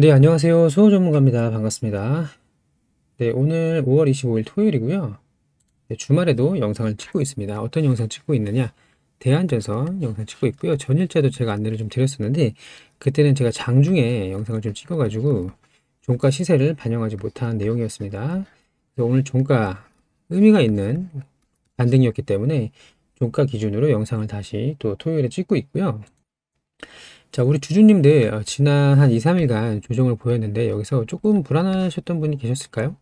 네, 안녕하세요. 수호 전문가입니다. 반갑습니다. 네, 오늘 5월 25일 토요일이고요. 네, 주말에도 영상을 찍고 있습니다. 어떤 영상 찍고 있느냐? 대한전선 영상 찍고 있고요. 전일자도 제가 안내를 좀 드렸었는데 그때는 제가 장중에 영상을 좀 찍어가지고 종가 시세를 반영하지 못한 내용이었습니다. 오늘 종가 의미가 있는 반등이었기 때문에 종가 기준으로 영상을 다시 또 토요일에 찍고 있고요. 자, 우리 주주님들 어, 지난 한 2, 3일간 조정을 보였는데 여기서 조금 불안하셨던 분이 계셨을까요?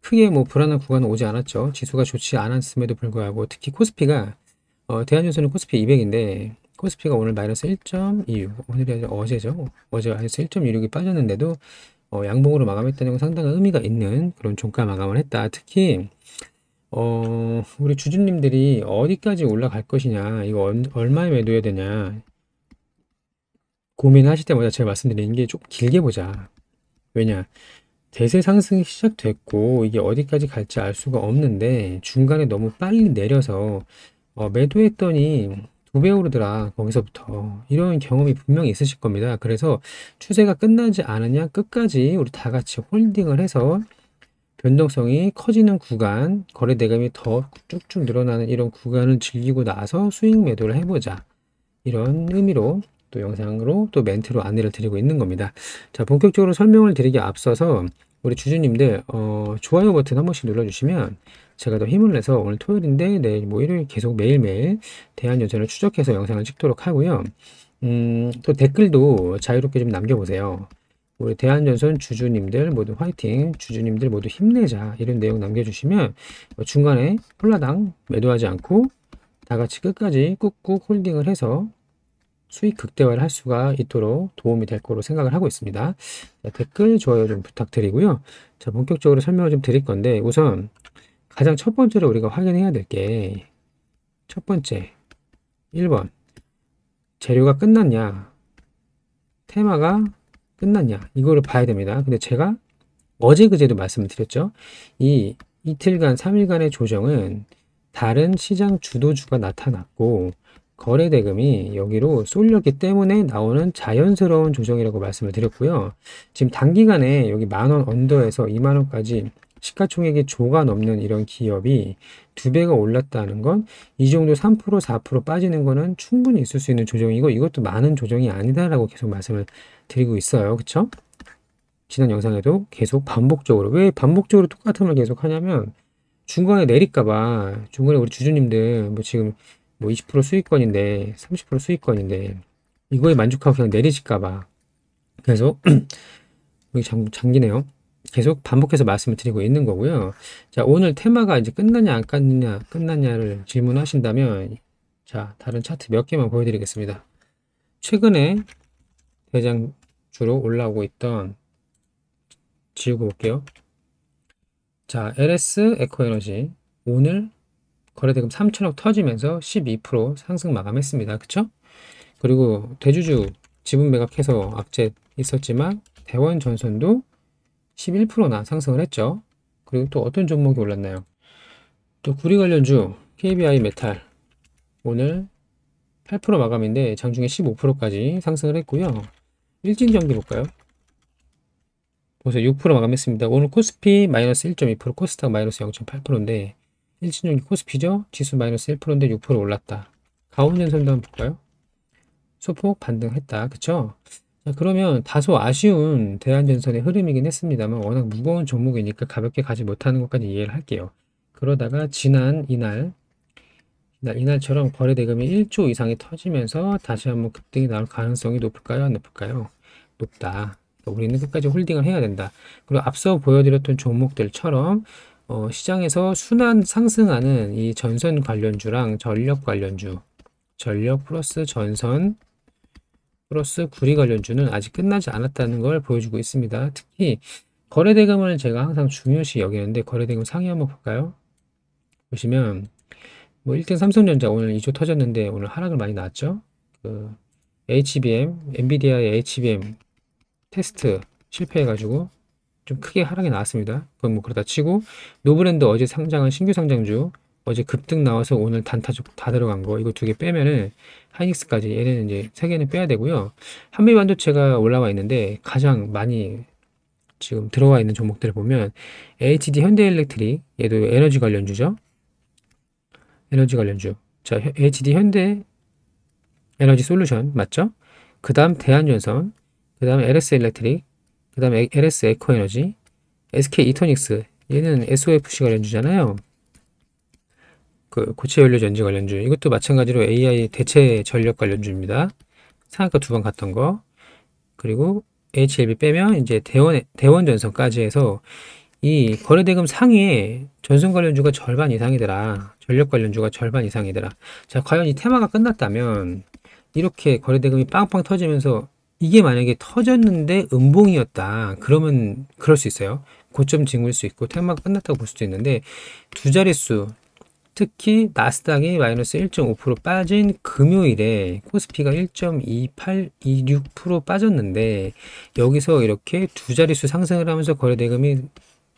크게 뭐 불안한 구간은 오지 않았죠. 지수가 좋지 않았음에도 불구하고 특히 코스피가 어, 대한유선은 코스피 200인데 코스피가 오늘 마이너스 1.26 오늘이 어제죠. 어제 마이너스 1.26이 빠졌는데도 어, 양봉으로 마감했다는 건 상당한 의미가 있는 그런 종가 마감을 했다. 특히 어, 우리 주주님들이 어디까지 올라갈 것이냐 이거 얼마에 매도해야 되냐 고민하실 때마다 제가 말씀드리는 게 좀 길게 보자. 왜냐? 대세 상승이 시작됐고 이게 어디까지 갈지 알 수가 없는데 중간에 너무 빨리 내려서 어, 매도했더니 두 배 오르더라 거기서부터 이런 경험이 분명히 있으실 겁니다 그래서 추세가 끝나지 않으냐 끝까지 우리 다 같이 홀딩을 해서 변동성이 커지는 구간 거래 대금이 더 쭉쭉 늘어나는 이런 구간을 즐기고 나서 수익 매도를 해보자 이런 의미로 또 영상으로 또 멘트로 안내를 드리고 있는 겁니다. 자, 본격적으로 설명을 드리기 앞서서 우리 주주님들 어, 좋아요 버튼 한 번씩 눌러주시면 제가 더 힘을 내서 오늘 토요일인데 내일 뭐 일요일 계속 매일매일 대한연전을 추적해서 영상을 찍도록 하고요. 음, 또 댓글도 자유롭게 좀 남겨보세요. 우리 대한전선 주주님들 모두 화이팅, 주주님들 모두 힘내자 이런 내용 남겨주시면 뭐 중간에 폴라당 매도하지 않고 다 같이 끝까지 꾹꾹 홀딩을 해서 수익 극대화를 할 수가 있도록 도움이 될 거로 생각을 하고 있습니다. 자, 네, 댓글, 좋아요 좀 부탁드리고요. 자, 본격적으로 설명을 좀 드릴 건데 우선 가장 첫 번째로 우리가 확인해야 될 게 첫 번째 1번 재료가 끝났냐 테마가 끝났냐 이거를 봐야 됩니다. 근데 제가 어제 그제도 말씀을 드렸죠. 이 이틀간 3일간의 조정은 다른 시장 주도주가 나타났고 거래 대금이 여기로 쏠렸기 때문에 나오는 자연스러운 조정이라고 말씀을 드렸고요. 지금 단기간에 여기 만원 언더에서 2만원까지 시가총액이 조가 넘는 이런 기업이 두 배가 올랐다는 건 이 정도 3% 4% 빠지는 거는 충분히 있을 수 있는 조정이고 이것도 많은 조정이 아니다라고 계속 말씀을 드리고 있어요. 그쵸? 지난 영상에도 계속 반복적으로 왜 반복적으로 똑같은 걸 계속 하냐면 중간에 내릴까봐 중간에 우리 주주님들 뭐 지금 뭐20% 수익권인데 30% 수익권인데 이거에 만족하고 그냥 내리실까봐 계속 여기 장, 장기네요 계속 반복해서 말씀을 드리고 있는 거고요 자 오늘 테마가 이제 끝나냐 안 끝나냐 끝나냐를 질문하신다면 자 다른 차트 몇 개만 보여드리겠습니다 최근에 대장 주로 올라오고 있던 지우고 볼게요 자 LS 에코에너지 오늘 거래대금 3천억 터지면서 12% 상승 마감했습니다. 그쵸? 그리고 대주주 지분 매각해서 악재 있었지만 대원 전선도 11%나 상승을 했죠. 그리고 또 어떤 종목이 올랐나요? 또 구리 관련주 KBI 메탈 오늘 8% 마감인데 장중에 15%까지 상승을 했고요. 일진정기 볼까요? 보세요. 6% 마감했습니다. 오늘 코스피 마이너스 1.2% 코스닥 마이너스 0.8%인데 1진용이 코스피죠. 지수 마이너스 1%인데 6% 올랐다. 가온된 선도 한번 볼까요? 소폭 반등했다. 그쵸? 자, 그러면 다소 아쉬운 대한전선의 흐름이긴 했습니다만 워낙 무거운 종목이니까 가볍게 가지 못하는 것까지 이해를 할게요. 그러다가 지난 이날 이날처럼 거래 대금이 1조 이상이 터지면서 다시 한번 급등이 나올 가능성이 높을까요? 안 높을까요? 높다. 우리는 끝까지 홀딩을 해야 된다. 그리고 앞서 보여드렸던 종목들처럼 어, 시장에서 순환 상승하는 이 전선 관련주랑 전력 관련주, 전력 플러스 전선 플러스 구리 관련주는 아직 끝나지 않았다는 걸 보여주고 있습니다. 특히 거래대금을 제가 항상 중요시 여기는데 거래대금 상위 한번 볼까요? 보시면 뭐 1등 삼성전자 오늘 2조 터졌는데 오늘 하락을 많이 났죠. 그 HBM, 엔비디아의 HBM 테스트 실패해가지고 좀 크게 하락이 나왔습니다. 그건 뭐 그러다 치고 노브랜드 어제 상장한 신규 상장주 어제 급등 나와서 오늘 단타적 다 들어간 거 이거 두 개 빼면은 하이닉스까지 얘네는 이제 세 개는 빼야 되고요. 한미 반도체가 올라와 있는데 가장 많이 지금 들어와 있는 종목들을 보면 HD 현대일렉트릭 얘도 에너지 관련주죠. 에너지 관련주. 자, HD 현대 에너지 솔루션 맞죠? 그 다음 대한전선, 그 다음 LS 엘렉트릭 그 다음에 LS 에코에너지, SK 이토닉스 얘는 SOFC 관련주잖아요. 그 고체 연료 전지 관련주 이것도 마찬가지로 AI 대체 전력 관련주입니다. 상한가 두 번 갔던 거 그리고 HLB 빼면 이제 대원 대원 전선까지 해서 이 거래대금 상위에 전선 관련주가 절반 이상이더라. 전력 관련주가 절반 이상이더라. 자 과연 이 테마가 끝났다면 이렇게 거래대금이 빵빵 터지면서 이게 만약에 터졌는데 음봉이었다. 그러면 그럴 수 있어요. 고점 징후일 수 있고 테마가 끝났다고 볼 수도 있는데 두 자릿수 특히 나스닥이 마이너스 1.5% 빠진 금요일에 코스피가 1.2826% 빠졌는데 여기서 이렇게 두 자릿수 상승을 하면서 거래 대금이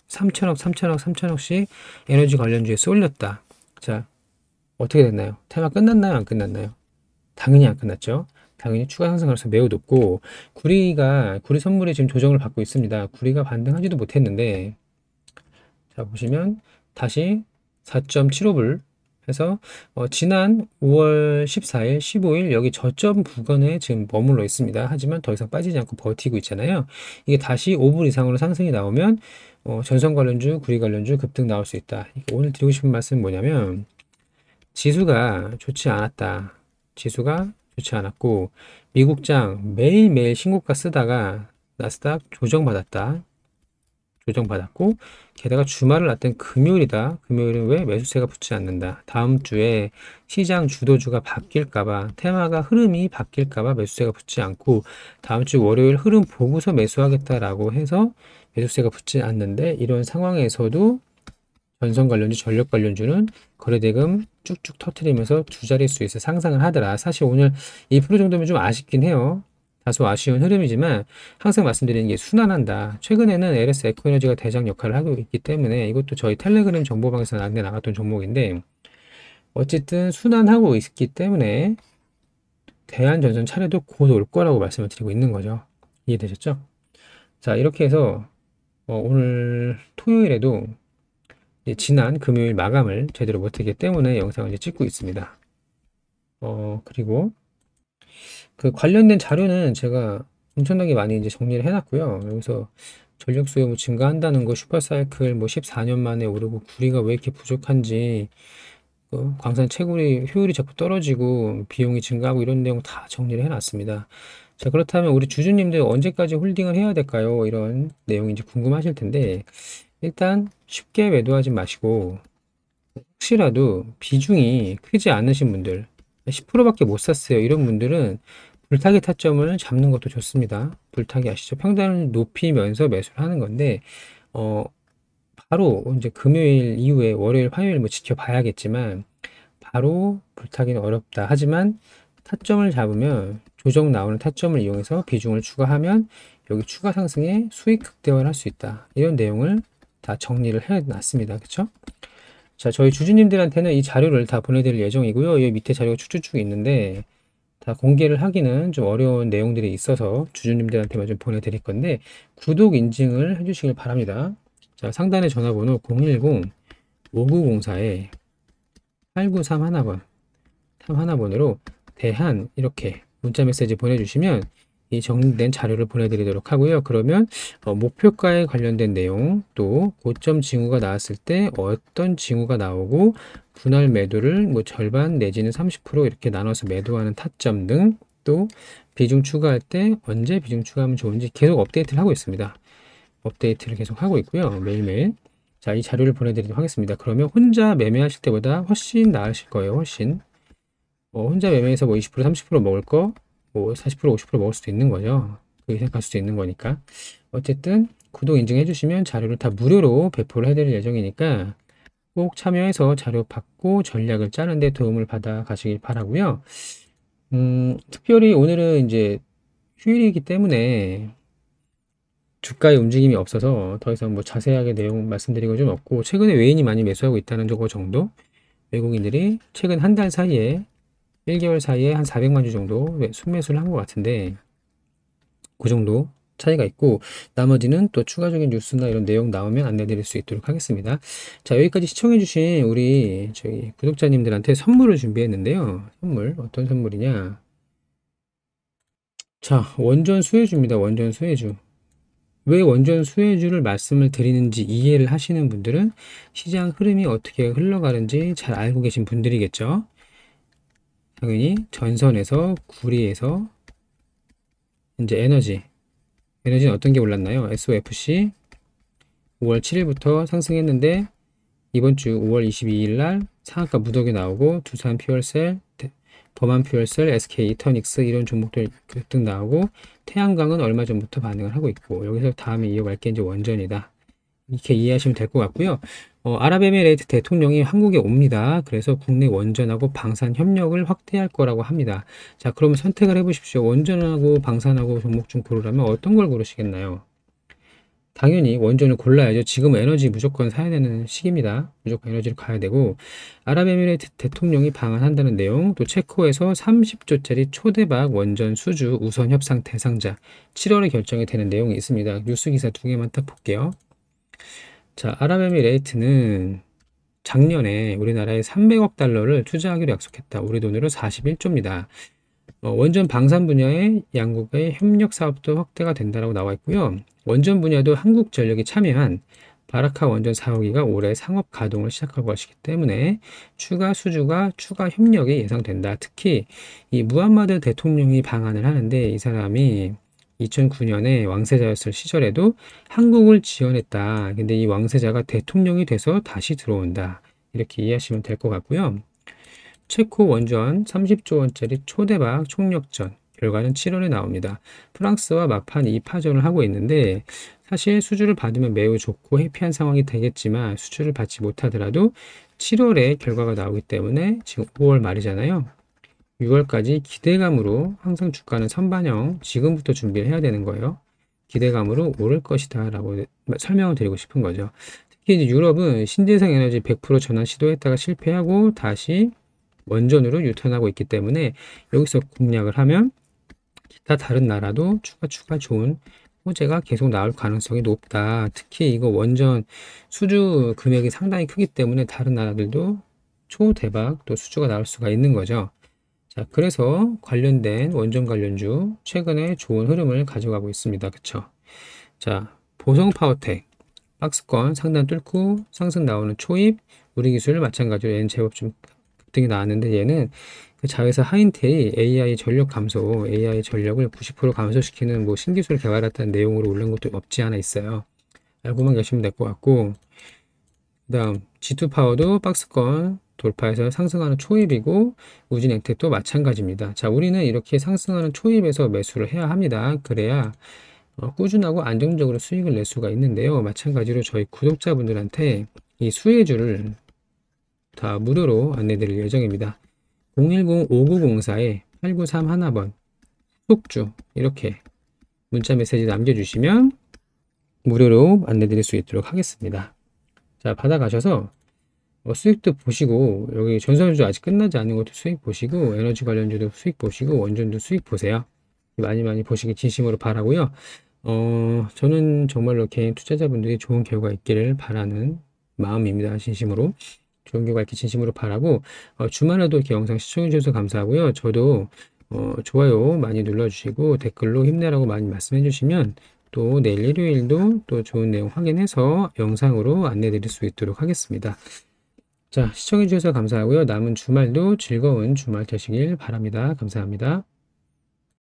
3천억, 3천억, 3천억씩 에너지 관련주에 쏠렸다. 자, 어떻게 됐나요? 테마 끝났나요? 안 끝났나요? 당연히 안 끝났죠. 당연히 추가 상승 가능성 매우 높고 구리가 구리 선물이 지금 조정을 받고 있습니다. 구리가 반등하지도 못했는데 자 보시면 다시 4.75불 해서 어, 지난 5월 14일, 15일 여기 저점 부근에 지금 머물러 있습니다. 하지만 더 이상 빠지지 않고 버티고 있잖아요. 이게 다시 5불 이상으로 상승이 나오면 어, 전선 관련주, 구리 관련주 급등 나올 수 있다. 오늘 드리고 싶은 말씀은 뭐냐면 지수가 좋지 않았다. 지수가 좋지 않았고 미국장 매일매일 신고가 쓰다가 나스닥 조정받았다. 조정받았고 게다가 주말을 났던 금요일이다. 금요일은 왜 매수세가 붙지 않는다. 다음 주에 시장 주도주가 바뀔까봐 테마가 흐름이 바뀔까봐 매수세가 붙지 않고 다음 주 월요일 흐름 보고서 매수하겠다라고 해서 매수세가 붙지 않는데 이런 상황에서도 전선 관련주, 전력 관련주는 거래대금 쭉쭉 터트리면서 두 자릿수에서 상상을 하더라. 사실 오늘 2% 정도면 좀 아쉽긴 해요. 다소 아쉬운 흐름이지만 항상 말씀드리는 게 순환한다. 최근에는 LS 에코에너지가 대장 역할을 하고 있기 때문에 이것도 저희 텔레그램 정보방에서 나갔던 종목인데 어쨌든 순환하고 있기 때문에 대한전선 차례도 곧 올 거라고 말씀을 드리고 있는 거죠. 이해되셨죠? 자 이렇게 해서 어, 오늘 토요일에도 예, 지난 금요일 마감을 제대로 못했기 때문에 영상을 이제 찍고 있습니다. 어, 그리고 그 관련된 자료는 제가 엄청나게 많이 이제 정리를 해놨고요. 여기서 전력 수요 뭐 증가한다는 거, 슈퍼사이클 뭐 14년 만에 오르고 구리가 왜 이렇게 부족한지, 그 광산 채굴이 효율이 자꾸 떨어지고 비용이 증가하고 이런 내용 다 정리를 해놨습니다. 자 그렇다면 우리 주주님들 언제까지 홀딩을 해야 될까요? 이런 내용이 이제 궁금하실 텐데 일단 쉽게 매도하지 마시고 혹시라도 비중이 크지 않으신 분들 10%밖에 못 샀어요 이런 분들은 불타기 타점을 잡는 것도 좋습니다 불타기 아시죠 평단을 높이면서 매수를 하는 건데 어 바로 이제 금요일 이후에 월요일 화요일 뭐 지켜봐야겠지만 바로 불타기는 어렵다 하지만 타점을 잡으면 조정 나오는 타점을 이용해서 비중을 추가하면 여기 추가 상승에 수익 극대화를 할 수 있다 이런 내용을 다 정리를 해놨습니다. 그쵸? 자, 저희 주주님들한테는 이 자료를 다 보내드릴 예정이고요. 여기 밑에 자료가 쭉쭉쭉 있는데 다 공개를 하기는 좀 어려운 내용들이 있어서 주주님들한테만 좀 보내드릴 건데 구독 인증을 해주시길 바랍니다. 자, 상단에 전화번호 0 1 0 5 9 0 4 8931번 31번으로 대한 이렇게 문자 메시지 보내주시면 이 정리된 자료를 보내드리도록 하고요. 그러면 어, 목표가에 관련된 내용 또 고점 징후가 나왔을 때 어떤 징후가 나오고 분할 매도를 뭐 절반 내지는 30% 이렇게 나눠서 매도하는 타점 등 또 비중 추가할 때 언제 비중 추가하면 좋은지 계속 업데이트를 하고 있습니다. 업데이트를 계속 하고 있고요. 매일매일. 자, 이 자료를 보내드리도록 하겠습니다. 그러면 혼자 매매하실 때보다 훨씬 나으실 거예요. 훨씬. 어, 혼자 매매해서 뭐 20% 30% 먹을 거 뭐40% 50% 먹을 수도 있는 거죠. 그게 생각할 수도 있는 거니까. 어쨌든 구독 인증해 주시면 자료를 다 무료로 배포를 해드릴 예정이니까 꼭 참여해서 자료 받고 전략을 짜는 데 도움을 받아 가시길 바라고요. 음, 특별히 오늘은 이제 휴일이기 때문에 주가의 움직임이 없어서 더 이상 뭐 자세하게 내용 말씀드리고 좀 없고 최근에 외인이 많이 매수하고 있다는 저 정도 외국인들이 최근 한 달 사이에 1개월 사이에 한 400만 주 정도 순매수를 한 것 같은데 그 정도 차이가 있고 나머지는 또 추가적인 뉴스나 이런 내용 나오면 안내드릴 수 있도록 하겠습니다. 자 여기까지 시청해주신 우리 저희 구독자님들한테 선물을 준비했는데요. 선물 어떤 선물이냐 자 원전 수혜주입니다. 원전 수혜주 왜 원전 수혜주를 말씀을 드리는지 이해를 하시는 분들은 시장 흐름이 어떻게 흘러가는지 잘 알고 계신 분들이겠죠. 당연히 전선에서 구리에서 이제 에너지 에너지는 어떤 게 올랐나요? SOFC 5월 7일부터 상승했는데 이번 주 5월 22일 날 상한가 무더기 나오고 두산 퓨얼셀, 범한 퓨얼셀, SK 이터닉스 이런 종목들 등 나오고 태양광은 얼마 전부터 반응을 하고 있고 여기서 다음에 이어갈 게 이제 원전이다. 이렇게 이해하시면 될 것 같고요. 어, 아랍에미레이트 대통령이 한국에 옵니다. 그래서 국내 원전하고 방산 협력을 확대할 거라고 합니다. 자, 그러면 선택을 해보십시오. 원전하고 방산하고 종목 중 고르라면 어떤 걸 고르시겠나요? 당연히 원전을 골라야죠. 지금 에너지 무조건 사야 되는 시기입니다. 무조건 에너지를 가야 되고 아랍에미레이트 대통령이 방한한다는 내용 또 체코에서 30조짜리 초대박 원전 수주 우선 협상 대상자 7월에 결정이 되는 내용이 있습니다. 뉴스 기사 두 개만 딱 볼게요. 자, 아랍에미레이트는 작년에 우리나라에 300억 달러를 투자하기로 약속했다. 우리 돈으로 41조입니다. 어, 원전 방산 분야에 양국의 협력 사업도 확대가 된다라고 나와 있고요. 원전 분야도 한국전력이 참여한 바라카 원전 4호기가 올해 상업 가동을 시작할 것이기 때문에 추가 수주가 추가 협력이 예상된다. 특히 이 무함마드 대통령이 방한을 하는데 이 사람이 2009년에 왕세자였을 시절에도 한국을 지원했다. 근데 이 왕세자가 대통령이 돼서 다시 들어온다. 이렇게 이해하시면 될 것 같고요. 체코 원전 30조 원짜리 초대박 총력전 결과는 7월에 나옵니다. 프랑스와 막판 2파전을 하고 있는데 사실 수주를 받으면 매우 좋고 해피한 상황이 되겠지만 수주를 받지 못하더라도 7월에 결과가 나오기 때문에 지금 5월 말이잖아요. 6월까지 기대감으로 항상 주가는 선반영 지금부터 준비를 해야 되는 거예요. 기대감으로 오를 것이다 라고 설명을 드리고 싶은 거죠. 특히 이제 유럽은 신재생 에너지 100% 전환 시도했다가 실패하고 다시 원전으로 유턴하고 있기 때문에 여기서 공략을 하면 기타 다른 나라도 추가 추가 좋은 호재가 계속 나올 가능성이 높다. 특히 이거 원전 수주 금액이 상당히 크기 때문에 다른 나라들도 초대박 또 수주가 나올 수가 있는 거죠. 자, 그래서 관련된 원전 관련주 최근에 좋은 흐름을 가져가고 있습니다. 그쵸? 자, 보성 파워텍 박스권 상단 뚫고 상승 나오는 초입 우리 기술 마찬가지로 얘는 제법 좀 급등이 나왔는데 얘는 그 자회사 하인테이 AI 전력 감소, AI 전력을 90% 감소시키는 뭐 신기술을 개발했다는 내용으로 올린 것도 없지 않아 있어요. 알고만 계시면 될 것 같고 그 다음 G2 파워도 박스권 돌파해서 상승하는 초입이고 우진액택도 마찬가지입니다. 자 우리는 이렇게 상승하는 초입에서 매수를 해야 합니다. 그래야 어, 꾸준하고 안정적으로 수익을 낼 수가 있는데요. 마찬가지로 저희 구독자분들한테 이 수혜주를 다 무료로 안내드릴 예정입니다. 010-5904-8931번 속주 이렇게 문자 메시지 남겨주시면 무료로 안내드릴 수 있도록 하겠습니다. 자 받아가셔서 어, 수익도 보시고 여기 전선주 아직 끝나지 않은 것도 수익 보시고 에너지 관련주도 수익 보시고 원전도 수익 보세요. 많이 많이 보시기 진심으로 바라고요. 어, 저는 정말로 개인 투자자분들이 좋은 결과 있기를 바라는 마음입니다. 진심으로. 좋은 결과 있기 진심으로 바라고 어, 주말에도 이렇게 영상 시청해 주셔서 감사하고요. 저도 어, 좋아요 많이 눌러주시고 댓글로 힘내라고 많이 말씀해 주시면 또 내일 일요일도 또 좋은 내용 확인해서 영상으로 안내 드릴 수 있도록 하겠습니다. 자, 시청해주셔서 감사하고요. 남은 주말도 즐거운 주말 되시길 바랍니다. 감사합니다.